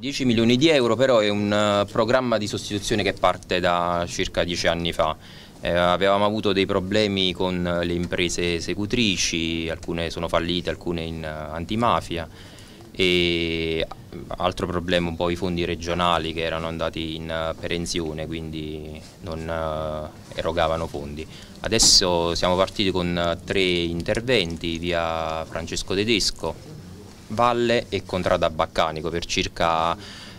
10 milioni di euro però è un eh, programma di sostituzione che parte da circa 10 anni fa. Eh, avevamo avuto dei problemi con eh, le imprese esecutrici, alcune sono fallite, alcune in eh, antimafia e altro problema un po' i fondi regionali che erano andati in perenzione quindi non erogavano fondi. Adesso siamo partiti con tre interventi via Francesco Tedesco Valle e Contrada Baccanico per, circa,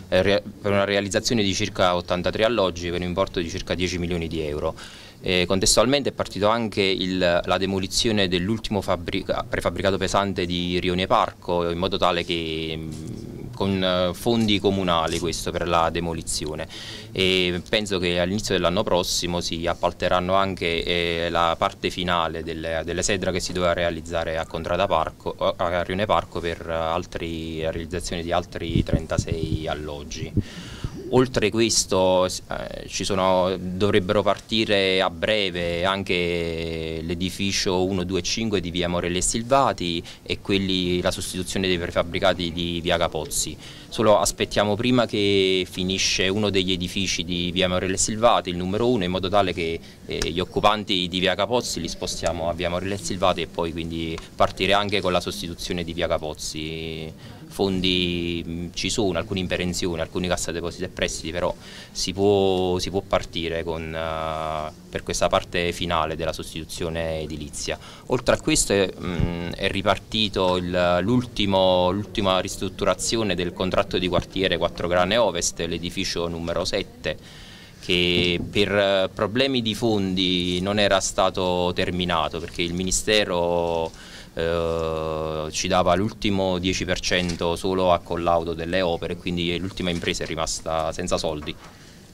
eh, per una realizzazione di circa 83 alloggi per un importo di circa 10 milioni di euro. E eh, contestualmente è partito anche il, la demolizione dell'ultimo prefabbricato pesante di Rione Parco in modo tale che mm, con eh, fondi comunali questo per la demolizione e penso che all'inizio dell'anno prossimo si appalteranno anche eh, la parte finale delle, delle, sedra che si doveva realizzare a Contrada Parco, a Rione Parco per eh, altre realizzazioni di altri 36 alloggi. Oltre questo eh, sono, dovrebbero partire a breve anche l'edificio 125 di via Morelle Silvati e quelli, la sostituzione dei prefabbricati di via Capozzi. Solo aspettiamo prima che finisce uno degli edifici di via Morelle Silvati, il numero 1, in modo tale che eh, gli occupanti di via Capozzi li spostiamo a via Morelle Silvati e poi quindi partire anche con la sostituzione di via Capozzi. Fondi mh, mm, ci sono, alcune in perenzione, alcuni cassa depositi e prestiti prestiti, però si può, si può partire con, uh, per questa parte finale della sostituzione edilizia. Oltre a questo eh, mh, è ripartito l'ultima ristrutturazione del contratto di quartiere 4 Grane Ovest, l'edificio numero 7 che per eh, problemi di fondi non era stato terminato perché il Ministero eh, ci dava l'ultimo 10% solo a collaudo delle opere, quindi l'ultima impresa è rimasta senza soldi.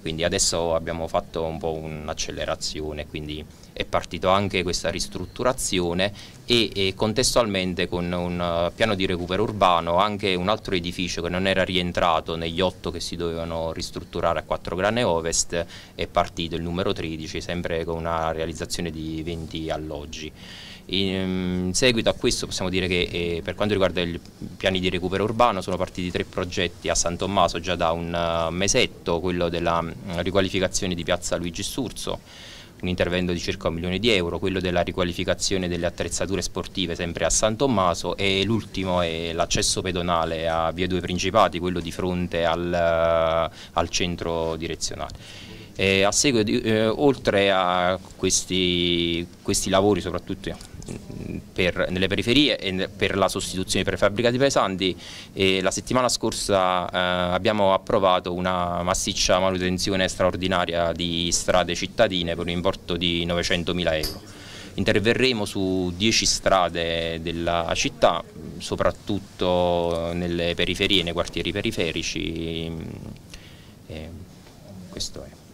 Quindi adesso abbiamo fatto un po' un'accelerazione, quindi è partita anche questa ristrutturazione e, e contestualmente con un uh, piano di recupero urbano anche un altro edificio che non era rientrato negli otto che si dovevano ristrutturare a 4 Grane Ovest è partito il numero 13 sempre con una realizzazione di 20 alloggi. In seguito a questo possiamo dire che eh, per quanto riguarda i piani di recupero urbano sono partiti tre progetti a San Tommaso già da un uh, mesetto, quello della mh, mm, riqualificazione di piazza Luigi Sturzo, un intervento di circa un milione di euro, quello della riqualificazione delle attrezzature sportive sempre a San Tommaso e l'ultimo è l'accesso pedonale a Via Due Principati, quello di fronte al, eh, al centro direzionale. Eh, a seguito di, eh, oltre a questi, questi lavori, soprattutto mm, per, nelle periferie e per la sostituzione per i fabbricati pesanti, eh, la settimana scorsa eh, abbiamo approvato una massiccia manutenzione straordinaria di strade cittadine per un importo di 900.000 euro interverremo su 10 strade della città, soprattutto nelle periferie, nei quartieri periferici. Mm, e questo è.